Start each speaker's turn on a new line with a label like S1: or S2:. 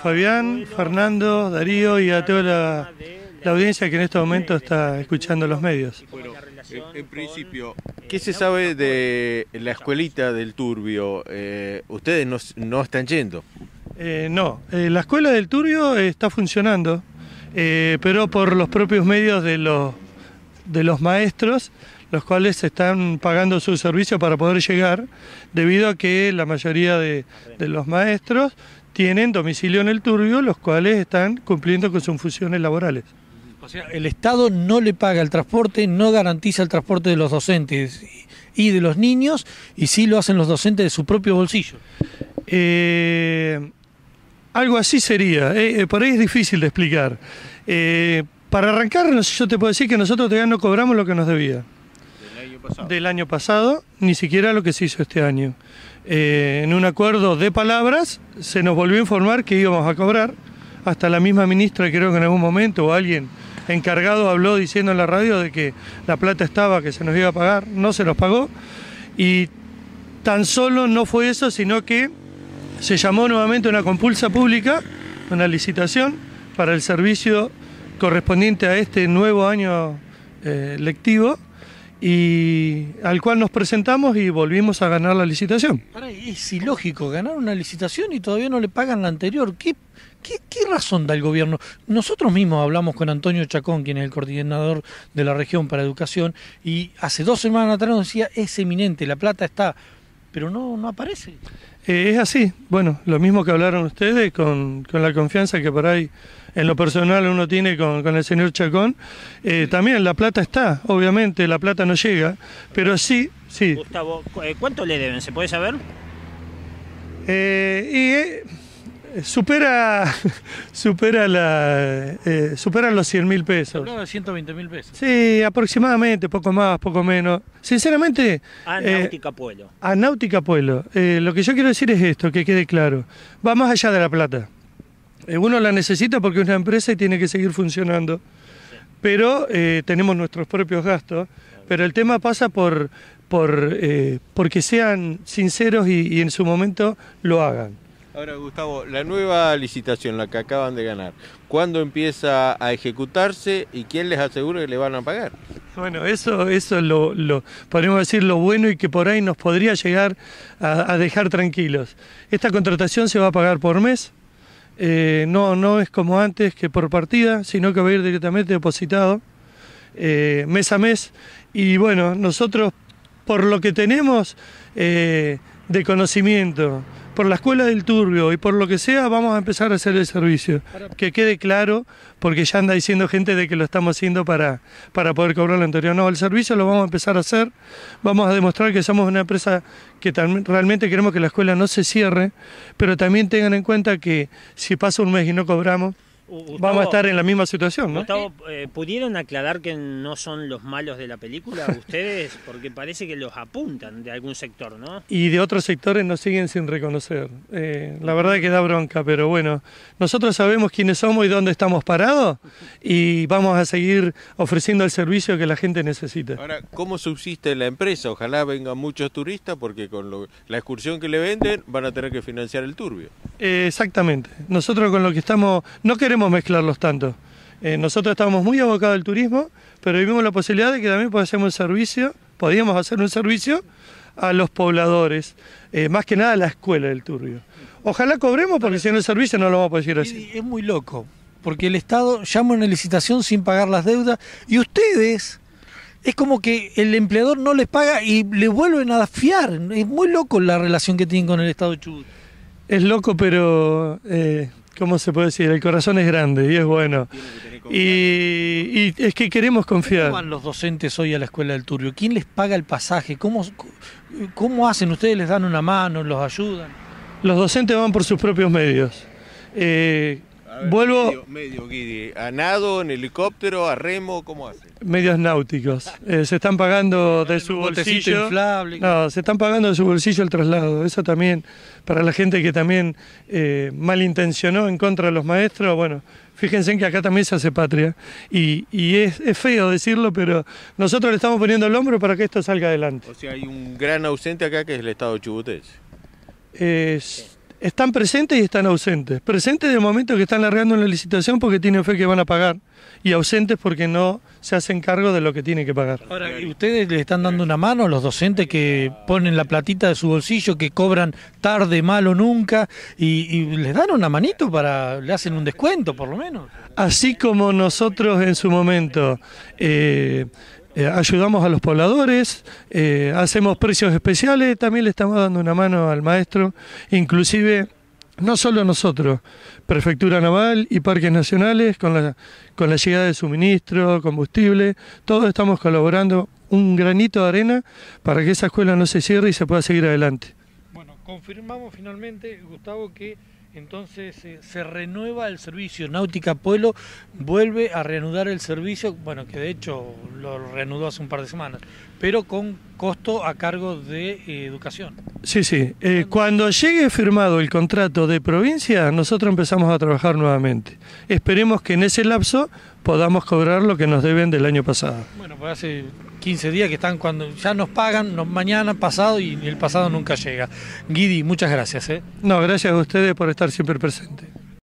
S1: Fabián, Fernando, Darío y a toda la, audiencia que en este momento está escuchando los medios.
S2: en, principio, ¿qué se sabe de la escuelita del Turbio? Eh, ustedes no, están yendo.
S1: Eh, no, eh, la escuela del Turbio está funcionando, pero por los propios medios de los, maestros, los cuales están pagando su servicio para poder llegar, debido a que la mayoría de los maestros tienen domicilio
S3: en el turbio, los cuales están cumpliendo con sus funciones laborales. O sea, el Estado no le paga el transporte, no garantiza el transporte de los docentes y de los niños, y sí lo hacen los docentes de su propio bolsillo. Eh,
S1: algo así sería, eh, eh, por ahí es difícil de explicar. para arrancar, yo te puedo decir que nosotros todavía no cobramos lo que nos debía. Del año pasado, ni siquiera lo que se hizo este año. Eh, en un acuerdo de palabras se nos volvió a informar que íbamos a cobrar. Hasta la misma ministra, creo que en algún momento, o alguien encargado habló diciendo en la radio de que la plata estaba, que se nos iba a pagar, no se nos pagó. Y tan solo no fue eso, sino que se llamó nuevamente una compulsa pública, una licitación para el servicio correspondiente a este nuevo año eh, lectivo y al cual nos presentamos y volvimos
S3: a ganar la licitación. Es ilógico ganar una licitación y todavía no le pagan la anterior. ¿Qué, qué, razón da el gobierno? Nosotros mismos hablamos con Antonio Chacón, quien es el coordinador de la región para educación, y hace dos semanas atrás nos decía, es eminente, la plata está pero no, no aparece.
S1: Eh, es así, bueno, lo mismo que hablaron ustedes con, la confianza que por ahí en lo personal uno tiene con, el señor Chacón. Eh, también la plata está, obviamente la plata no llega, pero sí, sí.
S3: Gustavo, eh, ¿cuánto le deben? ¿Se puede saber?
S1: Eh, y Supera, supera, la, eh, los 100 mil pesos. de 120 mil pesos. Sí, aproximadamente, poco más, poco menos. Sinceramente... A eh, Náutica Pueblo. A Náutica Pueblo. Eh, lo que yo quiero decir es esto, que quede claro. Va más allá de la plata. uno la necesita porque es una empresa y tiene que seguir funcionando. Pero tenemos nuestros propios gastos. Pero el tema pasa por, por porque sean sinceros y en su momento lo hagan.
S2: Ahora, Gustavo, la nueva licitación, la que acaban de ganar, ¿cuándo empieza a ejecutarse y quién les asegura que le van a pagar?
S1: Bueno, eso, eso lo, lo decir lo bueno y que por ahí nos podría llegar a, dejar tranquilos. Esta contratación se va a pagar por mes. Eh, no, no es como antes que por partida, sino que va a ir directamente depositado eh, mes a mes. Y bueno, nosotros por lo que tenemos eh, de conocimiento, por la escuela del turbio y por lo que sea, vamos a empezar a hacer el servicio. Que quede claro, porque ya anda diciendo gente de que lo estamos haciendo para, para poder cobrar la anterior. No, el servicio lo vamos a empezar a hacer, vamos a demostrar que somos una empresa que realmente queremos que la escuela no se cierre, pero también tengan en cuenta que si pasa un mes y no cobramos,
S3: Vamos a estar en la misma situación, ¿no? Eh, ¿pudieron aclarar que no son los malos de la película ustedes? Porque parece que los apuntan de algún sector, ¿no? Y de otros
S1: sectores nos siguen sin reconocer. Eh, la verdad que da bronca, pero bueno, nosotros sabemos quiénes somos y dónde estamos parados y vamos a seguir ofreciendo el servicio que la gente necesita.
S2: Ahora, ¿cómo subsiste la empresa? Ojalá vengan muchos turistas porque con la excursión que le venden van a tener que financiar el turbio.
S1: Eh, exactamente. Nosotros con lo que estamos... No queremos mezclarlos tanto. Eh, nosotros estábamos muy abocados al turismo, pero vimos la posibilidad de que también podíamos hacer un servicio, podíamos hacer un servicio a los pobladores, eh, más que nada a la escuela del turbio. Ojalá cobremos porque si no el servicio no lo vamos a
S3: poder así. Es muy loco, porque el Estado llama una licitación sin pagar las deudas y ustedes es como que el empleador no les paga y le vuelven a fiar. Es muy loco la relación que tienen con el Estado de Chubut. Es loco, pero eh,
S1: ¿cómo se puede decir? El corazón es grande y es bueno. Y, es que queremos confiar. ¿Cómo
S3: van los docentes hoy a la escuela del Turbio? ¿Quién les paga el pasaje? ¿Cómo, ¿Cómo hacen? ¿Ustedes les dan una mano? ¿Los ayudan? Los docentes van por sus propios medios. Eh, vuelvo.
S2: Medio, medio ¿A nado, en helicóptero, a remo? ¿Cómo hace?
S1: Medios náuticos. Eh, se están pagando de su bolsillo. Inflable. No, se están pagando de su bolsillo el traslado. Eso también, para la gente que también eh, malintencionó en contra de los maestros, bueno. Fíjense en que acá también se hace patria y, es, feo decirlo, pero nosotros le estamos poniendo el hombro para que esto salga adelante.
S2: O sea, hay un gran ausente acá que es el Estado chubutense.
S1: Es, están presentes y están ausentes. Presentes de momento que están largando la licitación porque tienen fe que van a pagar y ausentes porque no se hacen
S3: cargo de lo que tienen que pagar. Ahora, ¿y ¿ustedes le están dando una mano a los docentes que ponen la platita de su bolsillo, que cobran tarde, mal o nunca, y, les dan una manito para, le hacen un descuento por lo menos? Así como nosotros en su momento...
S1: Eh, eh, ayudamos a los pobladores, eh, hacemos precios especiales, también le estamos dando una mano al maestro, inclusive no solo nosotros, Prefectura Naval y Parques Nacionales, con la, con la llegada de suministro, combustible, todos estamos colaborando un granito de arena para que esa escuela no se cierre y se pueda seguir adelante.
S3: Bueno, confirmamos finalmente, Gustavo, que entonces eh, se renueva el servicio, Náutica Pueblo vuelve a reanudar el servicio, bueno, que de hecho lo reanudó hace un par de semanas, pero con costo a cargo de eh, educación.
S1: Sí, sí. Eh, cuando llegue firmado el contrato de provincia, nosotros empezamos a trabajar nuevamente. Esperemos que en ese lapso podamos cobrar lo que nos deben del año pasado.
S3: Bueno, pues hace 15 días que están cuando ya nos pagan, nos, mañana, pasado y el pasado nunca llega. Guidi, muchas gracias. ¿eh?
S1: No, gracias a ustedes por estar siempre presentes.